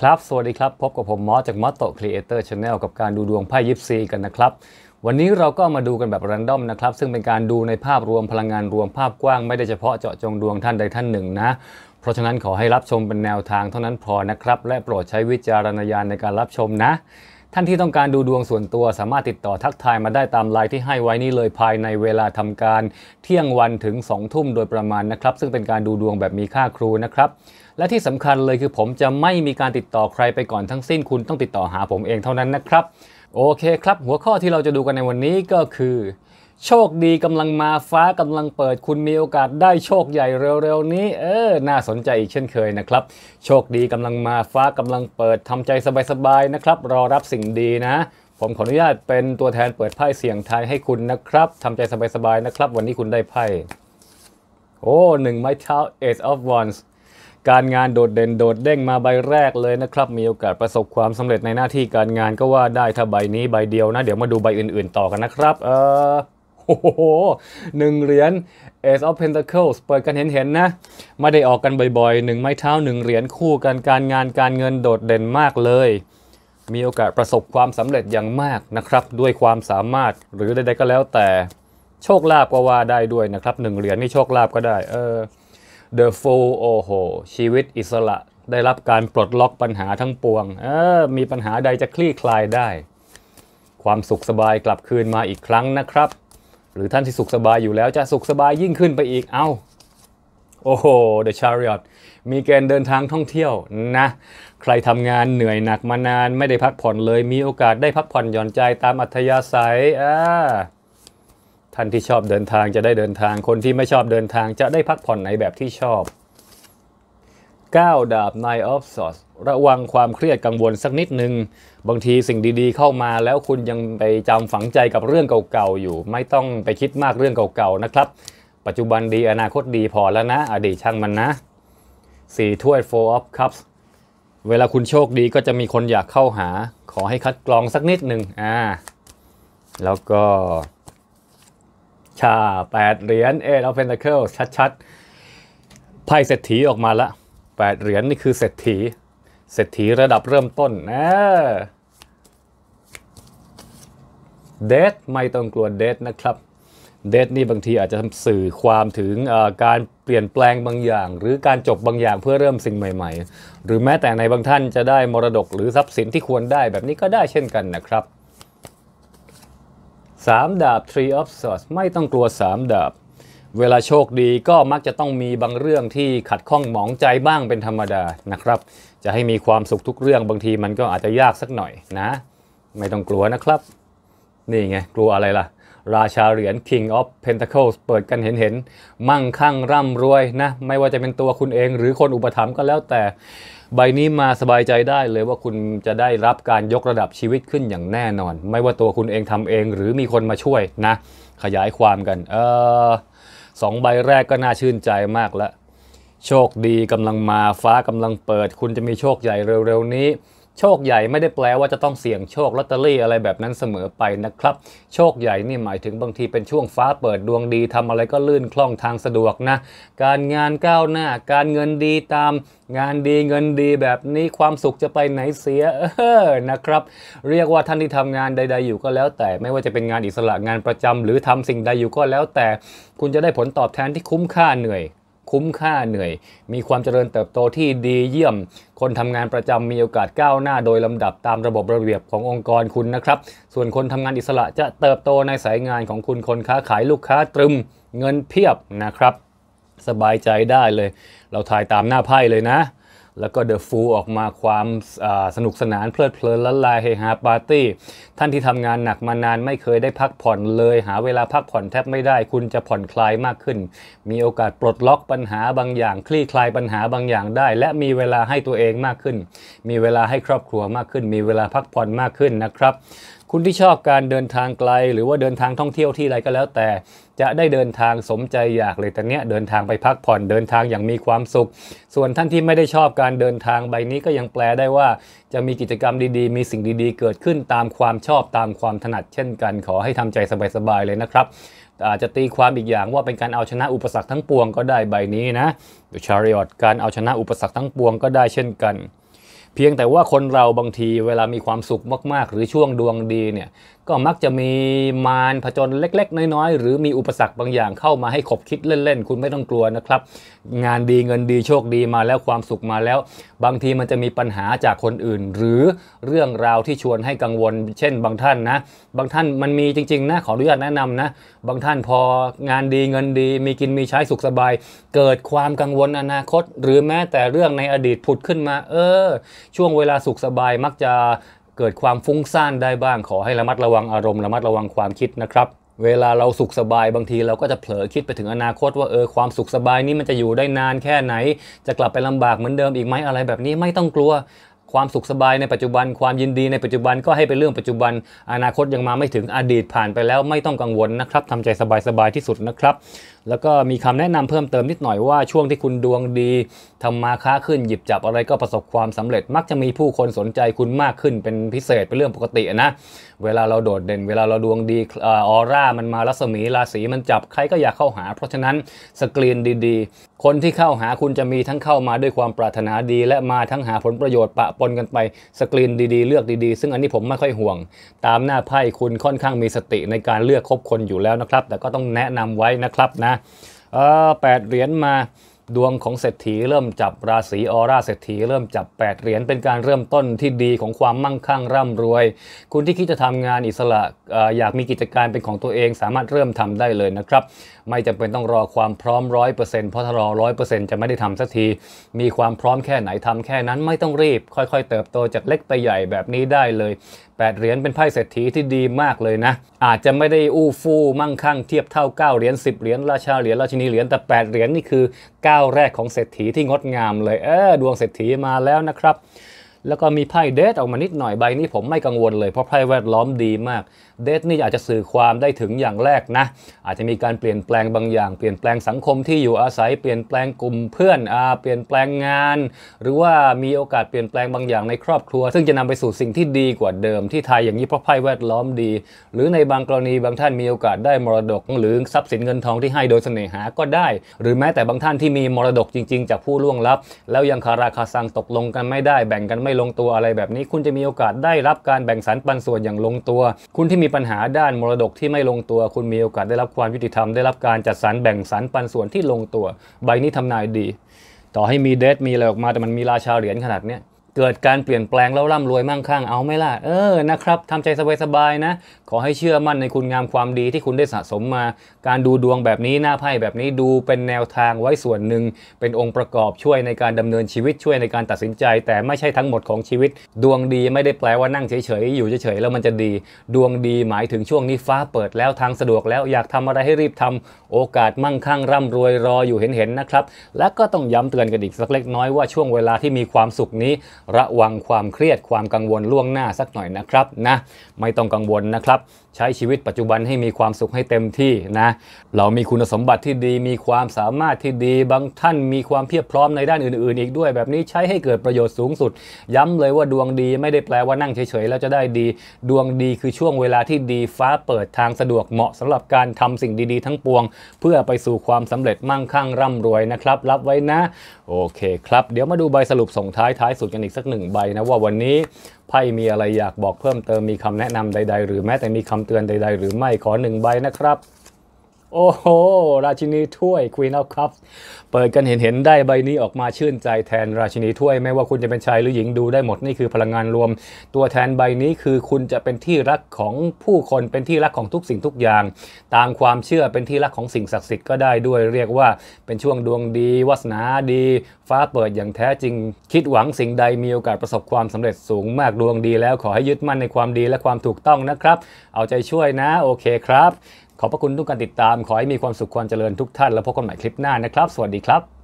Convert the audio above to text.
ครับ สวัสดีครับพบกับผมมอสจากมอสโตครีเอเตอร์ชาแนลกับการดูดวงไพ่ยิปซีกันนะครับ วันนี้เราก็มาดูกันแบบรันดอมนะครับ ซึ่งเป็นการดูในภาพรวมพลังงานรวมภาพกว้าง ไม่ได้เฉพาะเจาะจงดวงท่านใดท่านหนึ่งนะ เพราะฉะนั้นขอให้รับชมเป็นแนวทางเท่านั้นพอนะครับ และโปรดใช้วิจารณญาณในการรับชมนะ ท่านที่ต้องการดูดวงส่วนตัว สามารถติดต่อทักทายมาได้ตามไลน์ที่ให้ไว้นี้เลยภายในเวลาทำการ เที่ยงวันถึง2ทุ่มโดยประมาณนะครับ ซึ่งเป็นการดูดวงแบบมีค่าครูนะครับและที่สำคัญเลยคือผมจะไม่มีการติดต่อใครไปก่อนทั้งสิ้นคุณต้องติดต่อหาผมเองเท่านั้นนะครับ โอเคครับหัวข้อที่เราจะดูกันในวันนี้ก็คือ โชคดีกำลังมาฟ้ากำลังเปิด คุณมีโอกาสได้โชคใหญ่เร็วๆ นี้ เออน่าสนใจอีกเช่นเคยนะครับ โชคดีกำลังมาฟ้ากำลังเปิดทำใจสบายๆนะครับ รอรับสิ่งดีนะ ผมขออนุญาตเป็นตัวแทนเปิดไพ่เสียงทายให้คุณนะครับทำใจสบายๆนะครับ วันนี้คุณได้ไพ่ โอ้หนึ่งไม้เท้า Ace of Wands การงานโดดเด่นโดดเด้งมาใบแรกเลยนะครับ มีโอกาสประสบความสำเร็จในหน้าที่การงานก็ว่าได้ถ้าใบนี้ใบเดียวนะ เดี๋ยวมาดูใบอื่นๆต่อกันนะครับ เออโหหนึ่งเหรียญ Ace of Pentacles เปิดกันเห็นๆนะ ไม่ได้ออกกันบ่อยๆหนึ่งไม้เท้าหนึ่งเหรียญคู่กันการงานการเงินโดดเด่นมากเลย มีโอกาสประสบความสำเร็จอย่างมากนะครับ ด้วยความสามารถหรือใดๆก็แล้วแต่โชคลาภก็ว่าได้ด้วยนะครับหนึ่งเหรียญนี่โชคลาภก็ได้ เออ The Fool โอ้โหชีวิตอิสระได้รับการปลดล็อกปัญหาทั้งปวง เออมีปัญหาใดจะคลี่คลายได้ ความสุขสบายกลับคืนมาอีกครั้งนะครับ หรือท่านที่สุขสบายอยู่แล้วจะสุขสบายยิ่งขึ้นไปอีก เอา้าโอ้โห The Chariot มีเกณฑ์เดินทางท่องเที่ยวนะ ใครทำงานเหนื่อยหนักมานานไม่ได้พักผ่อนเลย มีโอกาสได้พักผ่อนหย่อนใจตามอัธยาศัยอ่าท่านที่ชอบเดินทางจะได้เดินทาง คนที่ไม่ชอบเดินทางจะได้พักผ่อนในแบบที่ชอบ 9 ดาบ Nine of Swords ระวังความเครียดกังวลสักนิดนึงบางทีสิ่งดีๆเข้ามาแล้วคุณยังไปจำฝังใจกับเรื่องเก่าๆอยู่ ไม่ต้องไปคิดมากเรื่องเก่าๆนะครับ ปัจจุบันดีอนาคตดีพอแล้วนะ อดีตช่างมันนะ4ถ้วย Four of Cups เวลาคุณโชคดีก็จะมีคนอยากเข้าหา ขอให้คัดกรองสักนิดหนึ่งอ่า แล้วก็ชา8เหรียญเอเอาฟเพนทาเคิลชัดๆไพ่เศรษฐีออกมาละ 8เหรียญนี่คือเศรษฐีเศรษฐีระดับเริ่มต้นนะเดทไม่ต้องกลัวเดทนะครับเดทนี่บางทีอาจจะสื่อความถึงการเปลี่ยนแปลงบางอย่าง หรือการจบบางอย่างเพื่อเริ่มสิ่งใหม่ๆ หรือแม้แต่ในบางท่านจะได้มรดกหรือทรัพย์สินที่ควรได้แบบนี้ก็ได้เช่นกันนะครับสามดาบ Tree of Swords ไม่ต้องกลัวสามดาบ เวลาโชคดีก็มักจะต้องมีบางเรื่องที่ขัดข้องหมองใจบ้างเป็นธรรมดานะครับ จะให้มีความสุขทุกเรื่องบางทีมันก็อาจจะยากสักหน่อยนะ ไม่ต้องกลัวนะครับ นี่ไง กลัวอะไรล่ะ ราชาเหรียญ King of Pentacles เปิดกันเห็นเห็นมั่งคั่งร่ำรวยนะ ไม่ว่าจะเป็นตัวคุณเองหรือคนอุปถัมภ์ก็แล้วแต่ใบนี้มาสบายใจได้เลยว่าคุณจะได้รับการยกระดับชีวิตขึ้นอย่างแน่นอน ไม่ว่าตัวคุณเองทำเองหรือมีคนมาช่วยนะ ขยายความกันเออสองใบแรกก็น่าชื่นใจมากแล้ว โชคดีกำลังมาฟ้ากำลังเปิดคุณจะมีโชคใหญ่เร็วๆ นี้โชคใหญ่ไม่ได้แปลว่าจะต้องเสี่ยงโชคลอตเตอรี่อะไรแบบนั้นเสมอไปนะครับ โชคใหญ่นี่หมายถึงบางทีเป็นช่วงฟ้าเปิดดวงดีทำอะไรก็ลื่นคล่องทางสะดวกนะการงานก้าวหน้า การเงินดีตาม งานดีเงินดีแบบนี้ความสุขจะไปไหนเสียเออนะครับ เรียกว่าท่านที่ทำงานใด ๆ อยู่ก็แล้วแต่ไม่ว่าจะเป็นงานอิสระงานประจำ หรือทำสิ่งใดอยู่ก็แล้วแต่ คุณจะได้ผลตอบแทนที่คุ้มค่าเหนื่อยคุ้มค่าเหนื่อย มีความเจริญเติบโตที่ดีเยี่ยม คนทำงานประจำมีโอกาสก้าวหน้าโดยลำดับตามระบบระเบียบขององค์กรคุณนะครับ ส่วนคนทำงานอิสระจะเติบโตในสายงานของคุณคนค้าขายลูกค้าตรึมเงินเพียบนะครับ สบายใจได้เลย เราถ่ายตามหน้าไพ่เลยนะแล้วก็เดอะฟูลออกมาความสนุกสนานเพลิดเพลินละลายเฮฮาปาร์ตี้ ท่านที่ทำงานหนักมานานไม่เคยได้พักผ่อนเลย หาเวลาพักผ่อนแทบไม่ได้ คุณจะผ่อนคลายมากขึ้น มีโอกาสปลดล็อกปัญหาบางอย่าง คลี่คลายปัญหาบางอย่างได้ และมีเวลาให้ตัวเองมากขึ้น มีเวลาให้ครอบครัวมากขึ้น มีเวลาพักผ่อนมากขึ้นนะครับคุณที่ชอบการเดินทางไกลหรือว่าเดินทางท่องเที่ยวที่ไรก็แล้วแต่จะได้เดินทางสมใจอยากเลยตอนนี้เดินทางไปพักผ่อนเดินทางอย่างมีความสุข ส่วนท่านที่ไม่ได้ชอบการเดินทางใบนี้ก็ยังแปลได้ว่าจะมีกิจกรรมดีๆ มีสิ่งดีๆ เกิดขึ้นตามความชอบตามความถนัดเช่นกันขอให้ทำใจสบายๆ เลยนะครับ อาจจะตีความอีกอย่างว่าเป็นการเอาชนะอุปสรรคทั้งปวงก็ได้ใบนี้นะดอะชาริออตการเอาชนะอุปสรรคทั้งปวงก็ได้เช่นกันเพียงแต่ว่าคนเราบางทีเวลามีความสุขมากๆ หรือช่วงดวงดีเนี่ยก็มักจะมีมารผจญเล็ก ๆ น้อยๆ หรือมีอุปสรรคบางอย่างเข้ามาให้ขบคิดเล่นๆคุณไม่ต้องกลัวนะครับ งานดีเงินดีโชคดีมาแล้วความสุขมาแล้ว บางทีมันจะมีปัญหาจากคนอื่น หรือเรื่องราวที่ชวนให้กังวล เช่น บางท่านนะบางท่านมันมีจริงๆนะ ขออนุญาตแนะนำนะบางท่านพองานดีเงินดีมีกินมีใช้สุขสบาย เกิดความกังวลอนาคต หรือแม้แต่เรื่องในอดีตผุดขึ้นมา เออช่วงเวลาสุขสบายมักจะเกิดความฟุ้งซ่านได้บ้างขอให้ระมัดระวังอารมณ์ ระมัดระวังความคิดนะครับ เวลาเราสุขสบายบางทีเราก็จะเผลอคิดไปถึงอนาคตว่าเออความสุขสบายนี้มันจะอยู่ได้นานแค่ไหน จะกลับไปลำบากเหมือนเดิมอีกไหมอะไรแบบนี้ไม่ต้องกลัวความสุขสบายในปัจจุบันความยินดีในปัจจุบันก็ให้เป็นเรื่องปัจจุบัน อนาคตยังมาไม่ถึงอดีตผ่านไปแล้วไม่ต้องกังวลนะครับทำใจสบายๆที่สุดนะครับแล้วก็มีคำแนะนำเพิ่มเติมนิดหน่อยว่า ช่วงที่คุณดวงดี ทำมาค้าขึ้นหยิบจับอะไรก็ประสบความสำเร็จมักจะมีผู้คนสนใจคุณมากขึ้นเป็นพิเศษเป็นเรื่องปกตินะเวลาเราโดดเด่น เวลาเราดวงดีออร่ามันมารัศมีราศีมันจับใครก็อยากเข้าหาเพราะฉะนั้นสกรีนดีๆ คนที่เข้าหาคุณจะมีทั้งเข้ามาด้วยความปรารถนาดีและมาทั้งหาผลประโยชน์ปะปนกันไปสกรีนดีๆ เลือกดีๆ ซึ่งอันนี้ผมไม่ค่อยห่วง ตามหน้าไพ่คุณค่อนข้างมีสติในการเลือกคบคนอยู่แล้วนะครับ แต่ก็ต้องแนะนำไว้นะครับนะะเออแปดเหรียญมาดวงของเศรษฐีเริ่มจับราศีออร่าเศรษฐีเริ่มจับ8เหรียญเป็นการเริ่มต้นที่ดีของความมั่งคั่งร่ำรวย คุณที่คิดจะทำงานอิสระอยากมีกิจการเป็นของตัวเองสามารถเริ่มทำได้เลยนะครับ ไม่จำเป็นต้องรอความพร้อมร้อยเปอร์เซ็นต์เพราะถ้ารอร้อยเปอร์เซ็นต์จะไม่ได้ทำสักทีมีความพร้อมแค่ไหนทำแค่นั้นไม่ต้องรีบ ค่อยๆเติบโตจากเล็กไปใหญ่แบบนี้ได้เลย8 เหรียญเป็นไพ่เศรษฐีที่ดีมากเลยนะ อาจจะไม่ได้อู้ฟู่มั่งคั่งเทียบเท่า 9 เหรียญ10 เหรียญราชาเหรียญราชินีเหรียญแต่ 8 เหรียญนี่คือก้าแรกของเศรษฐีที่งดงามเลยเออดวงเศรษฐีมาแล้วนะครับแล้วก็มีไพ่เดทออกมานิดหน่อยใบนี้ผมไม่กังวลเลยเพราะไพ่แวดล้อมดีมากเดทนี่อาจจะสื่อความได้ถึงอย่างแรกนะ อาจจะมีการเปลี่ยนแปลงบางอย่างเปลี่ยนแปลงสังคมที่อยู่อาศัยเปลี่ยนแปลงกลุ่ม เพื่อนอาเปลี่ยนแปลงงาน หรือว่ามีโอกาสเปลี่ยนแปลงบางอย่างในครอบครัว ซึ่งจะนำไปสู่สิ่งที่ดีกว่าเดิมที่ไทยอย่างนี้เพราะไพ่แวดล้อมดี หรือในบางกรณีบางท่านมีโอกาสได้มรดกหรือทรัพย์สินเงินทองที่ให้โดยเสน่หาก็ได้ หรือแม้แต่บางท่านที่มีมรดกจริงๆ จากผู้ล่วงลับ แล้วยังคาราคาซังตกลงกันไม่ได้แบ่งกันไม่ไม่ลงตัวอะไรแบบนี้คุณจะมีโอกาสได้รับการแบ่งสรรปันส่วนอย่างลงตัว คุณที่มีปัญหาด้านมรดกที่ไม่ลงตัว คุณมีโอกาสได้รับความยุติธรรมได้รับการจัดสรรแบ่งสรรปันส่วนที่ลงตัว ใบนี้ทำนายดี ต่อให้มีเดทมีอะไรออกมาแต่มันมีราชาเหรียญขนาดเนี้ยเกิดการเปลี่ยนแปลงแล้วร่ำรวยมั่งคั่งเอาไม่ล่ะเออนะครับทำใจสบายๆนะขอให้เชื่อมั่นในคุณงามความดีที่คุณได้สะสมมา การดูดวงแบบนี้หน้าไพ่แบบนี้ดูเป็นแนวทางไว้ส่วนหนึ่งเป็นองค์ประกอบช่วยในการดำเนินชีวิตช่วยในการตัดสินใจ แต่ไม่ใช่ทั้งหมดของชีวิต ดวงดีไม่ได้แปลว่านั่งเฉยๆ อยู่เฉยๆแล้วมันจะดี ดวงดีหมายถึงช่วงนี้ฟ้าเปิดแล้ว ทางสะดวกแล้วอยากทำอะไรให้รีบทำโอกาสมั่งคั่งร่ำรวยรออยู่เห็นๆนะครับ และก็ต้องย้ำเตือนกันอีกสักเล็กน้อยว่าช่วงเวลาที่มีความสุขนี้ ระวังความเครียดความกังวลล่วงหน้าสักหน่อยนะครับ นะไม่ต้องกังวลนะครับใช้ชีวิตปัจจุบันให้มีความสุขให้เต็มที่นะ เรามีคุณสมบัติที่ดีมีความสามารถที่ดีบางท่านมีความเพียบพร้อมในด้านอื่นๆ อีกด้วยแบบนี้ใช้ให้เกิดประโยชน์สูงสุด ย้ำเลยว่าดวงดีไม่ได้แปลว่านั่งเฉยๆแล้วจะได้ดี ดวงดีคือช่วงเวลาที่ดีฟ้าเปิดทางสะดวกเหมาะสำหรับการทำสิ่งดี ๆ ทั้งปวง เพื่อไปสู่ความสำเร็จมั่งคั่งร่ำรวยนะครับ รับไว้นะ โอเค ครับเดี๋ยวมาดูใบสรุปส่งท้ายท้ายสุดกันอีกสักหนึ่งใบนะว่าวันนี้ไพ่มีอะไรอยากบอกเพิ่มเติมมีคำแนะนำใดๆหรือแม้แต่มีคำเตือนใดๆหรือไม่ขอหนึ่งใบนะครับโอ้โหราชินีถ้วยควีนอ of คั p เปิดกันเห็นเห็นได้ใบนี้ออกมาชื่นใจแทนราชินีถ้วยไม่ว่าคุณจะเป็นชายหรือหญิงดูได้หมด นี่คือพลังงานรวม ตัวแทนใบนี้คือคุณจะเป็นที่รักของผู้คนเป็นที่รักของทุกสิ่งทุกอย่าง ตามความเชื่อเป็นที่รักของสิ่งศักดิ์สิทธิ์ก็ได้ด้วยเรียกว่า เป็นช่วงดวงดีวาสนาดีฟ้าเปิดอย่างแท้จริง คิดหวังสิ่งใดมีโอกาสประสบความสำเร็จสูงมากดวงดี แล้วขอให้ยึดมั่นในความดีและความถูกต้องนะครับเอาใจช่วยนะโอเคครับขอบพระคุณทุกการติดตาม ขอให้มีความสุขความเจริญทุกท่าน แล้วพบกันใหม่คลิปหน้านะครับ สวัสดีครับ